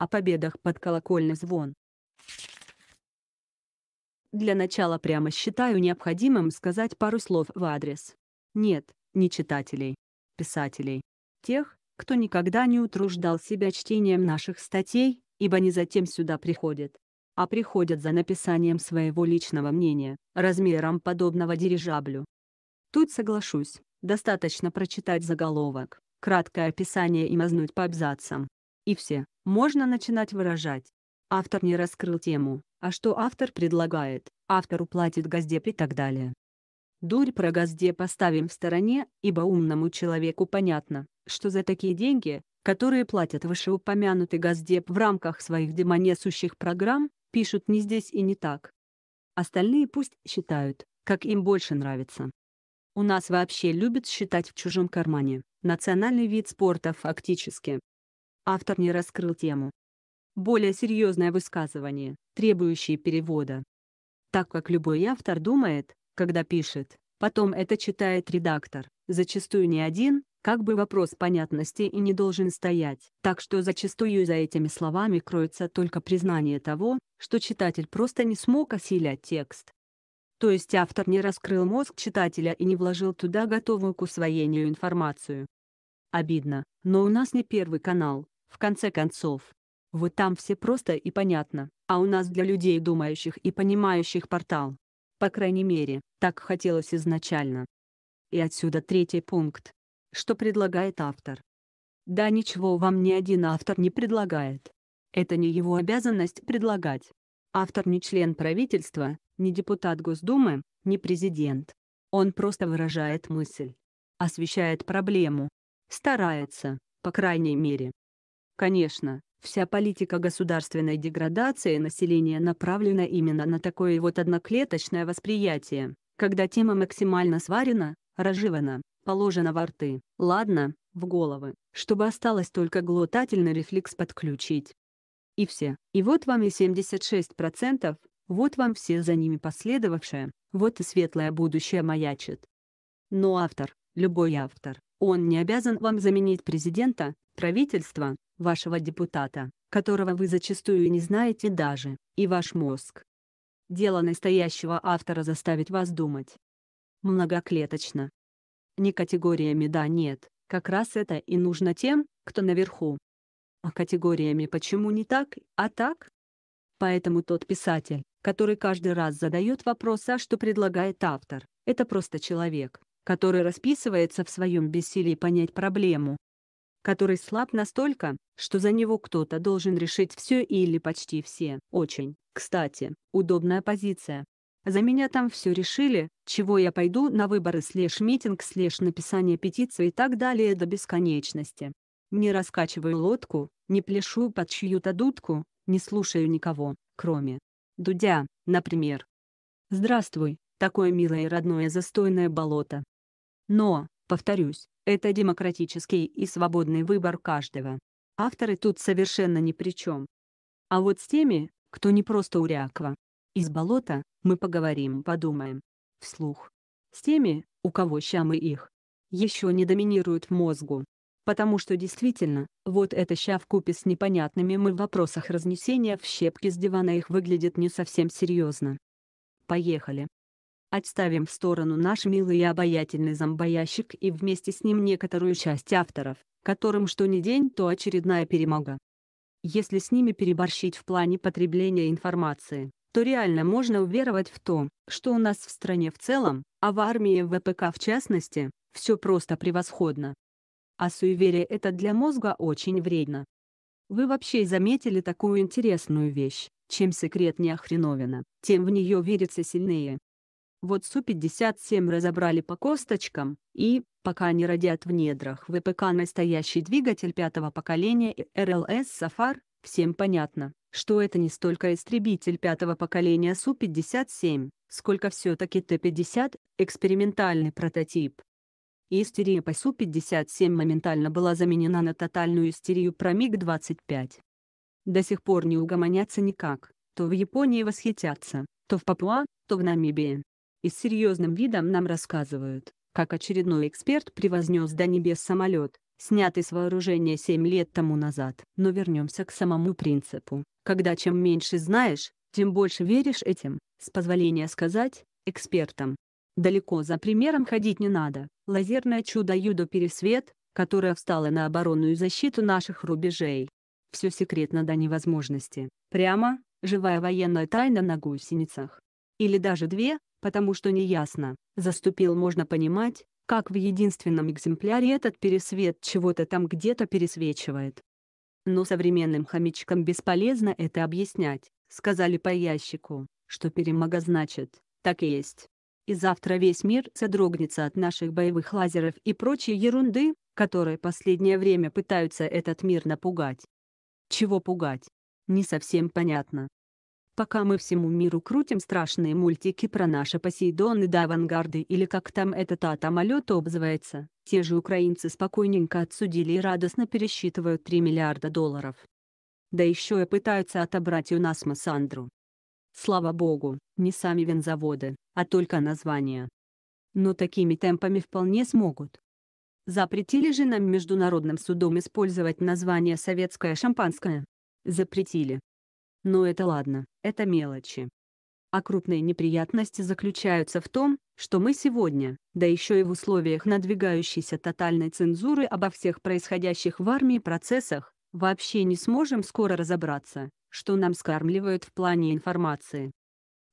о победах под колокольный звон. Для начала прямо считаю необходимым сказать пару слов в адрес. Нет, не читателей, писателей. Тех, кто никогда не утруждал себя чтением наших статей, ибо не затем сюда приходят. А приходят за написанием своего личного мнения, размером подобного дирижаблю. Тут соглашусь, достаточно прочитать заголовок, краткое описание и мазнуть по абзацам и все, можно начинать выражать. Автор не раскрыл тему, а что автор предлагает, автору платит газдеп и так далее. Дурь про газдеп поставим в стороне, ибо умному человеку понятно, что за такие деньги, которые платят вышеупомянутый газдеп в рамках своих демонесущих программ, пишут не здесь и не так. Остальные пусть считают, как им больше нравится. У нас вообще любят считать в чужом кармане, национальный вид спорта фактически автор не раскрыл тему. Более серьезное высказывание, требующее перевода. Так как любой автор думает, когда пишет, потом это читает редактор, зачастую не один, как бы вопрос понятности и не должен стоять, так что зачастую за этими словами кроется только признание того, что читатель просто не смог осилять текст. То есть автор не раскрыл мозг читателя и не вложил туда готовую к усвоению информацию. Обидно, но у нас не первый канал, в конце концов, вот там все просто и понятно, а у нас для людей думающих и понимающих портал. По крайней мере, так хотелось изначально. И отсюда третий пункт. Что предлагает автор? Да ничего вам ни один автор не предлагает. Это не его обязанность предлагать. Автор не член правительства, не депутат Госдумы, не президент. Он просто выражает мысль. Освещает проблему. Старается, по крайней мере. Конечно, вся политика государственной деградации населения направлена именно на такое вот одноклеточное восприятие, когда тема максимально сварена, разжевана, положена во рты, ладно, в головы, чтобы осталось только глотательный рефлекс подключить. И все. И вот вам и 76%, вот вам все за ними последовавшее, вот и светлое будущее маячит. Но автор, любой автор, он не обязан вам заменить президента, правительства вашего депутата, которого вы зачастую не знаете даже, и ваш мозг. Дело настоящего автора заставит вас думать. Многоклеточно. Не категориями да нет, как раз это и нужно тем, кто наверху. А категориями почему не так, а так? Поэтому тот писатель, который каждый раз задает вопрос «а что предлагает автор», это просто человек, который расписывается в своем бессилии понять проблему, который слаб настолько, что за него кто-то должен решить все или почти все. Очень, кстати, удобная позиция. За меня там все решили, чего я пойду на выборы слэш-митинг, слэш-написание петиции и так далее до бесконечности. Не раскачиваю лодку, не пляшу под чью-то дудку, не слушаю никого, кроме Дудя, например. Здравствуй, такое милое и родное застойное болото. Но, Повторюсь, это демократический и свободный выбор каждого. Авторы тут совершенно ни при чем. А вот с теми, кто не просто уряква, из болота, мы поговорим, подумаем. Вслух. С теми, у кого щамы их. Еще не доминируют в мозгу. Потому что действительно, вот эта ща в купе с непонятными мы в вопросах разнесения в щепки с дивана их выглядит не совсем серьезно. Поехали. Отставим в сторону наш милый и обаятельный зомбоящик и вместе с ним некоторую часть авторов, которым что ни день, то очередная перемога. Если с ними переборщить в плане потребления информации, то реально можно уверовать в то, что у нас в стране в целом, а в армии ВПК в частности, все просто превосходно. А суеверие это для мозга очень вредно. Вы вообще заметили такую интересную вещь? Чем секретнее хреновина, тем в нее верится сильнее. Вот Су-57 разобрали по косточкам, и, пока не родят в недрах ВПК настоящий двигатель пятого поколения РЛС «Сафар», всем понятно, что это не столько истребитель пятого поколения Су-57, сколько все-таки Т-50, экспериментальный прототип. истерия по Су-57 моментально была заменена на тотальную истерию про МиГ-25. До сих пор не угомонятся никак, то в Японии восхитятся, то в Папуа, то в Намибии и с серьезным видом нам рассказывают, как очередной эксперт превознес до небес самолет, снятый с вооружения 7 лет тому назад. Но вернемся к самому принципу, когда чем меньше знаешь, тем больше веришь этим, с позволения сказать, экспертам. Далеко за примером ходить не надо. Лазерное чудо Юдо Пересвет, которое встало на оборонную защиту наших рубежей. Все секретно до невозможности. Прямо, живая военная тайна на гусеницах. Или даже две, потому что неясно, заступил можно понимать, как в единственном экземпляре этот пересвет чего-то там где-то пересвечивает. Но современным хомячкам бесполезно это объяснять, сказали по ящику, что перемога значит, так и есть. И завтра весь мир содрогнется от наших боевых лазеров и прочей ерунды, которые последнее время пытаются этот мир напугать. Чего пугать? Не совсем понятно пока мы всему миру крутим страшные мультики про наши Посейдоны да авангарды или как там этот атомолет обзывается, те же украинцы спокойненько отсудили и радостно пересчитывают 3 миллиарда долларов. Да еще и пытаются отобрать у нас Массандру. Слава богу, не сами винзаводы, а только название. Но такими темпами вполне смогут. Запретили же нам международным судом использовать название «советское шампанское». Запретили. Но «Ну, это ладно, это мелочи. А крупные неприятности заключаются в том, что мы сегодня, да еще и в условиях надвигающейся тотальной цензуры обо всех происходящих в армии процессах, вообще не сможем скоро разобраться, что нам скармливают в плане информации.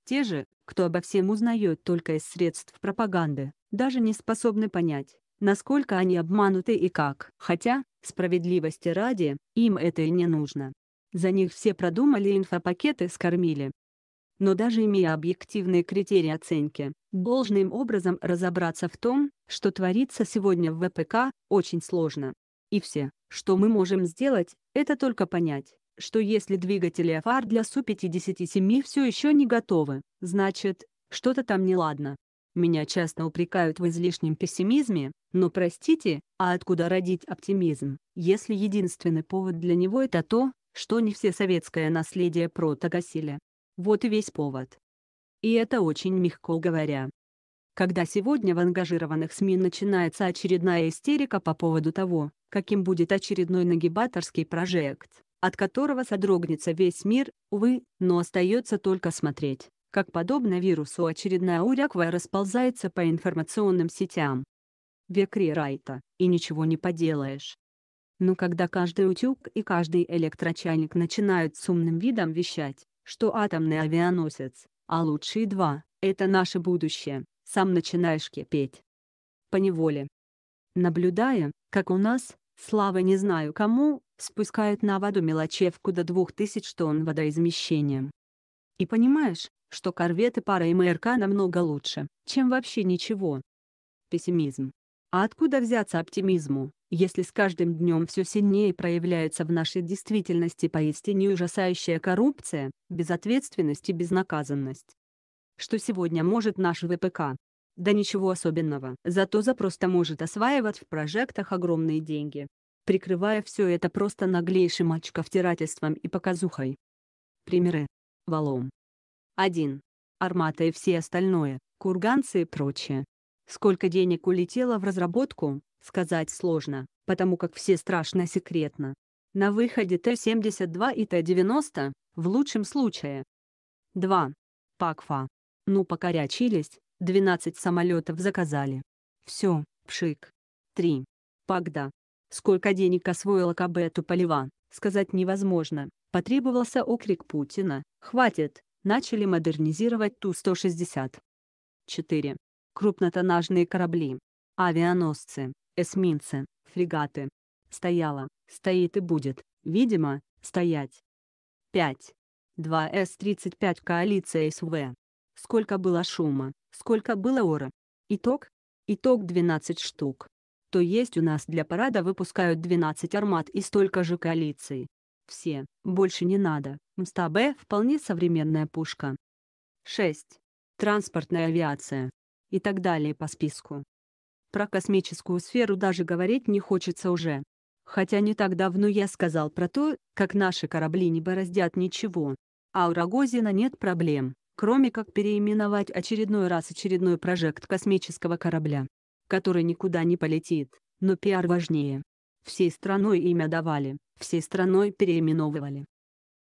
Те же, кто обо всем узнает только из средств пропаганды, даже не способны понять, насколько они обмануты и как. Хотя, справедливости ради, им это и не нужно. За них все продумали инфопакеты скормили. Но даже имея объективные критерии оценки, должным образом разобраться в том, что творится сегодня в ВПК, очень сложно. И все, что мы можем сделать, это только понять, что если двигатели АФАР для Су-57 все еще не готовы, значит, что-то там неладно. Меня часто упрекают в излишнем пессимизме, но простите, а откуда родить оптимизм, если единственный повод для него это то, что не все советское наследие протогасили. Вот и весь повод. И это очень мягко говоря. Когда сегодня в ангажированных СМИ начинается очередная истерика по поводу того, каким будет очередной нагибаторский прожект, от которого содрогнется весь мир, увы, но остается только смотреть, как подобно вирусу очередная уряква расползается по информационным сетям. Век рерайта, и ничего не поделаешь. Но когда каждый утюг и каждый электрочайник начинают с умным видом вещать, что атомный авианосец, а лучшие два, это наше будущее, сам начинаешь кипеть. Поневоле. Наблюдая, как у нас, слава не знаю кому, спускают на воду мелочевку до 2000 тонн водоизмещением. И понимаешь, что корветы пара МРК намного лучше, чем вообще ничего. Пессимизм. А откуда взяться оптимизму? Если с каждым днем все сильнее проявляется в нашей действительности поистине ужасающая коррупция, безответственность и безнаказанность. Что сегодня может наш ВПК? Да ничего особенного. Зато запросто может осваивать в прожектах огромные деньги, прикрывая все это просто наглейшим очковтирательством и показухой. Примеры. Валом. 1. Армата и все остальное, курганцы и прочее. Сколько денег улетело в разработку, сказать сложно, потому как все страшно секретно. На выходе Т-72 и Т-90, в лучшем случае. 2. Пакфа. Ну покорячились, 12 самолетов заказали. Все, пшик. 3. Пагда. Сколько денег освоила КБ Туполева, сказать невозможно. Потребовался окрик Путина, хватит, начали модернизировать Ту-160. 4 крупнотоннажные корабли, авианосцы, эсминцы, фрегаты. Стояла, стоит и будет, видимо, стоять. 5. 2С-35 коалиция СВ. Сколько было шума, сколько было ора. Итог? Итог 12 штук. То есть у нас для парада выпускают 12 армат и столько же коалиций. Все, больше не надо, МСТА-Б вполне современная пушка. 6. Транспортная авиация и так далее по списку. Про космическую сферу даже говорить не хочется уже. Хотя не так давно я сказал про то, как наши корабли не бороздят ничего. А у Рогозина нет проблем, кроме как переименовать очередной раз очередной прожект космического корабля, который никуда не полетит, но пиар важнее. Всей страной имя давали, всей страной переименовывали.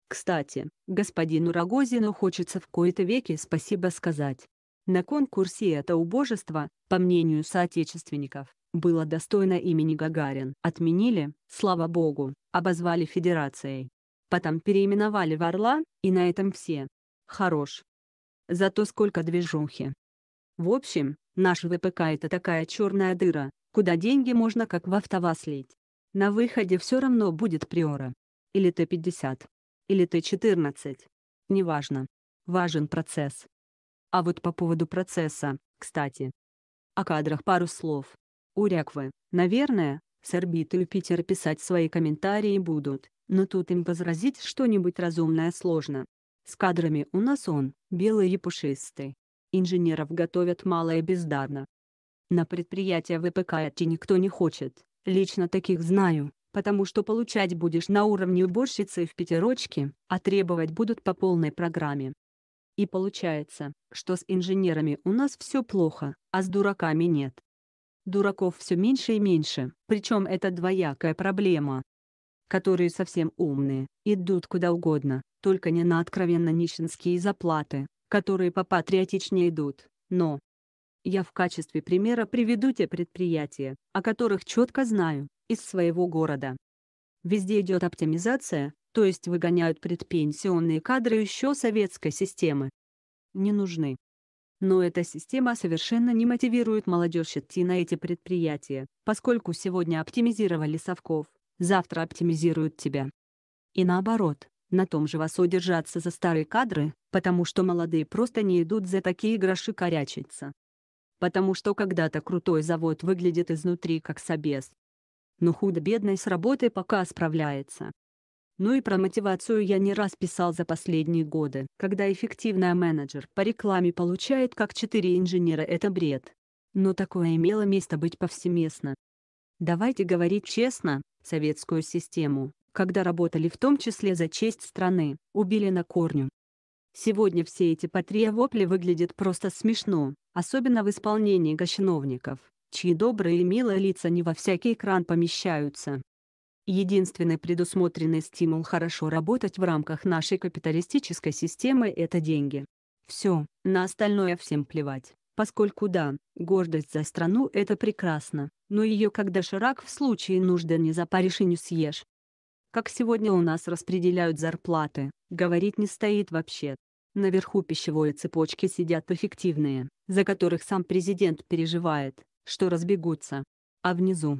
Кстати, господину Рогозину хочется в кои-то веки спасибо сказать. На конкурсе это убожество, по мнению соотечественников, было достойно имени Гагарин. Отменили, слава богу, обозвали федерацией. Потом переименовали в «Орла», и на этом все. Хорош. Зато сколько движухи. В общем, наш ВПК это такая черная дыра, куда деньги можно как в автова слить. На выходе все равно будет приора. Или Т-50. Или Т-14. Неважно. Важен процесс. А вот по поводу процесса, кстати. О кадрах пару слов. У Реквы, наверное, с орбиты Юпитера писать свои комментарии будут, но тут им возразить что-нибудь разумное сложно. С кадрами у нас он, белый и пушистый. Инженеров готовят мало и бездарно. На предприятие ВПК идти никто не хочет, лично таких знаю, потому что получать будешь на уровне уборщицы в пятерочке, а требовать будут по полной программе. И получается, что с инженерами у нас все плохо, а с дураками нет. Дураков все меньше и меньше, причем это двоякая проблема. Которые совсем умные, идут куда угодно, только не на откровенно нищенские заплаты, которые попатриотичнее идут, но... Я в качестве примера приведу те предприятия, о которых четко знаю, из своего города. Везде идет оптимизация, то есть выгоняют предпенсионные кадры еще советской системы. Не нужны. Но эта система совершенно не мотивирует молодежь идти на эти предприятия, поскольку сегодня оптимизировали совков, завтра оптимизируют тебя. И наоборот, на том же вас удержаться за старые кадры, потому что молодые просто не идут за такие гроши корячиться. Потому что когда-то крутой завод выглядит изнутри как собес, но худо-бедно с работой пока справляется. Ну и про мотивацию я не раз писал за последние годы. Когда эффективная менеджер по рекламе получает как 4 инженера это бред. Но такое имело место быть повсеместно. Давайте говорить честно, советскую систему, когда работали в том числе за честь страны, убили на корню. Сегодня все эти патрия вопли выглядят просто смешно, особенно в исполнении гощиновников чьи добрые и милые лица не во всякий экран помещаются. Единственный предусмотренный стимул хорошо работать в рамках нашей капиталистической системы – это деньги. Все, на остальное всем плевать, поскольку да, гордость за страну – это прекрасно, но ее когда доширак в случае нужды не запаришь и не съешь. Как сегодня у нас распределяют зарплаты, говорить не стоит вообще. Наверху пищевой цепочки сидят эффективные, за которых сам президент переживает, что разбегутся. А внизу?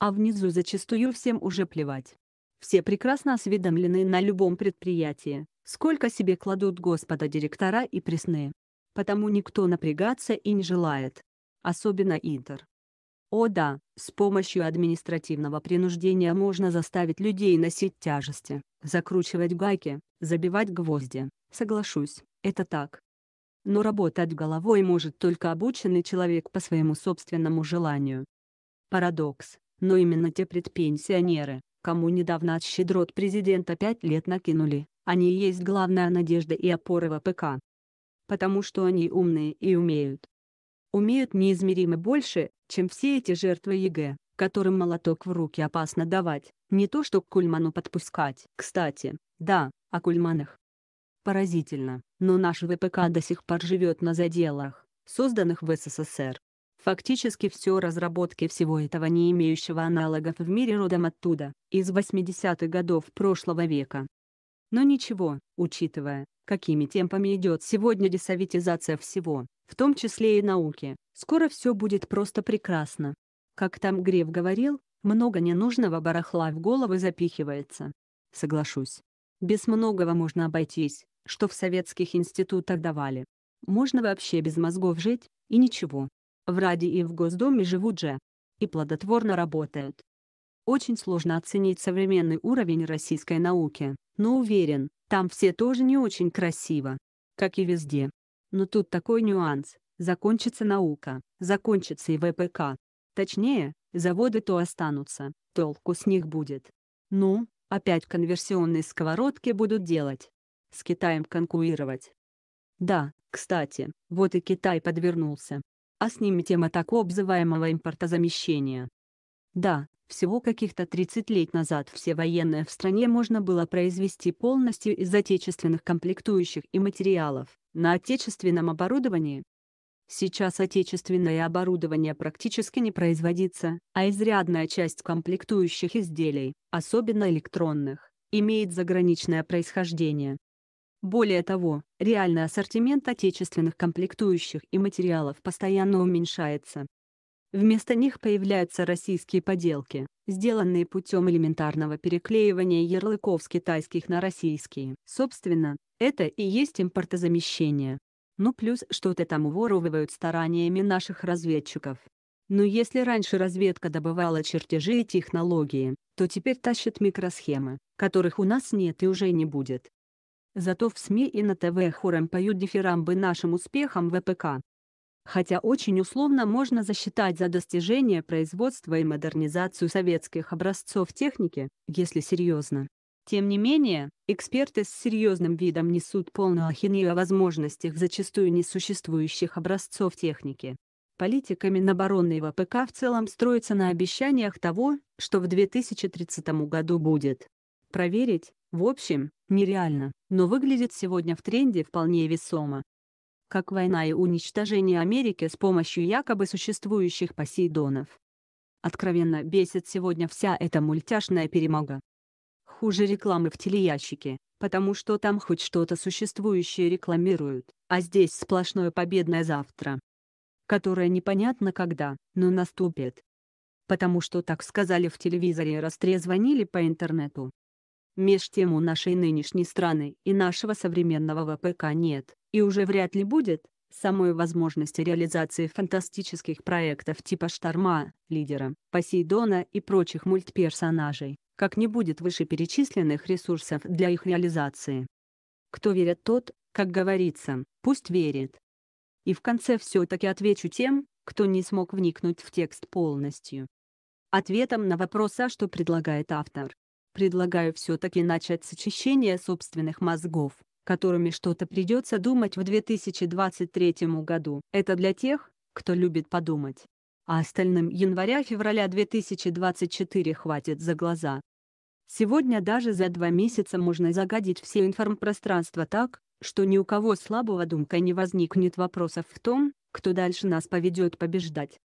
А внизу зачастую всем уже плевать. Все прекрасно осведомлены на любом предприятии, сколько себе кладут господа директора и пресные. Потому никто напрягаться и не желает. Особенно Интер. О да, с помощью административного принуждения можно заставить людей носить тяжести, закручивать гайки, забивать гвозди. Соглашусь, это так но работать головой может только обученный человек по своему собственному желанию. Парадокс, но именно те предпенсионеры, кому недавно от щедрот президента пять лет накинули, они и есть главная надежда и опора ВПК. Потому что они умные и умеют. Умеют неизмеримо больше, чем все эти жертвы ЕГЭ, которым молоток в руки опасно давать, не то что к кульману подпускать. Кстати, да, о кульманах. Поразительно, но наш ВПК до сих пор живет на заделах, созданных в СССР. Фактически все разработки всего этого не имеющего аналогов в мире родом оттуда, из 80-х годов прошлого века. Но ничего, учитывая, какими темпами идет сегодня десоветизация всего, в том числе и науки, скоро все будет просто прекрасно. Как там Греф говорил, много ненужного барахла в головы запихивается. Соглашусь. Без многого можно обойтись, что в советских институтах давали. Можно вообще без мозгов жить, и ничего. В Раде и в госдоме живут же. И плодотворно работают. Очень сложно оценить современный уровень российской науки, но уверен, там все тоже не очень красиво. Как и везде. Но тут такой нюанс. Закончится наука, закончится и ВПК. Точнее, заводы то останутся, толку с них будет. Ну, опять конверсионные сковородки будут делать, с Китаем конкурировать. Да, кстати, вот и Китай подвернулся. А с ними тема так обзываемого импортозамещения. Да, всего каких-то 30 лет назад все военные в стране можно было произвести полностью из отечественных комплектующих и материалов, на отечественном оборудовании. Сейчас отечественное оборудование практически не производится, а изрядная часть комплектующих изделий, особенно электронных, имеет заграничное происхождение. Более того, реальный ассортимент отечественных комплектующих и материалов постоянно уменьшается. Вместо них появляются российские поделки, сделанные путем элементарного переклеивания ярлыков с китайских на российские. Собственно, это и есть импортозамещение. Ну плюс что-то там уворовывают стараниями наших разведчиков. Но если раньше разведка добывала чертежи и технологии, то теперь тащат микросхемы, которых у нас нет и уже не будет. Зато в СМИ и на ТВ хором поют дифирамбы нашим успехам ВПК. Э Хотя очень условно можно засчитать за достижение производства и модернизацию советских образцов техники, если серьезно. Тем не менее, эксперты с серьезным видом несут полную ахинею о возможностях зачастую несуществующих образцов техники. Политика Минобороны и ВПК э в целом строится на обещаниях того, что в 2030 году будет. Проверить, в общем, нереально, но выглядит сегодня в тренде вполне весомо. Как война и уничтожение Америки с помощью якобы существующих Посейдонов. Откровенно бесит сегодня вся эта мультяшная перемога. Хуже рекламы в телеящике, потому что там хоть что-то существующее рекламируют, а здесь сплошное победное завтра. Которое непонятно когда, но наступит. Потому что так сказали в телевизоре и растрезвонили по интернету. Меж тем у нашей нынешней страны и нашего современного ВПК нет, и уже вряд ли будет, самой возможности реализации фантастических проектов типа «Шторма», «Лидера», «Посейдона» и прочих мультперсонажей, как не будет вышеперечисленных ресурсов для их реализации. Кто верит тот, как говорится, пусть верит. И в конце все-таки отвечу тем, кто не смог вникнуть в текст полностью. Ответом на вопрос «А что предлагает автор?» предлагаю все-таки начать с очищения собственных мозгов, которыми что-то придется думать в 2023 году. Это для тех, кто любит подумать. А остальным января-февраля 2024 хватит за глаза. Сегодня даже за два месяца можно загадить все информпространство так, что ни у кого слабого думка не возникнет вопросов в том, кто дальше нас поведет побеждать.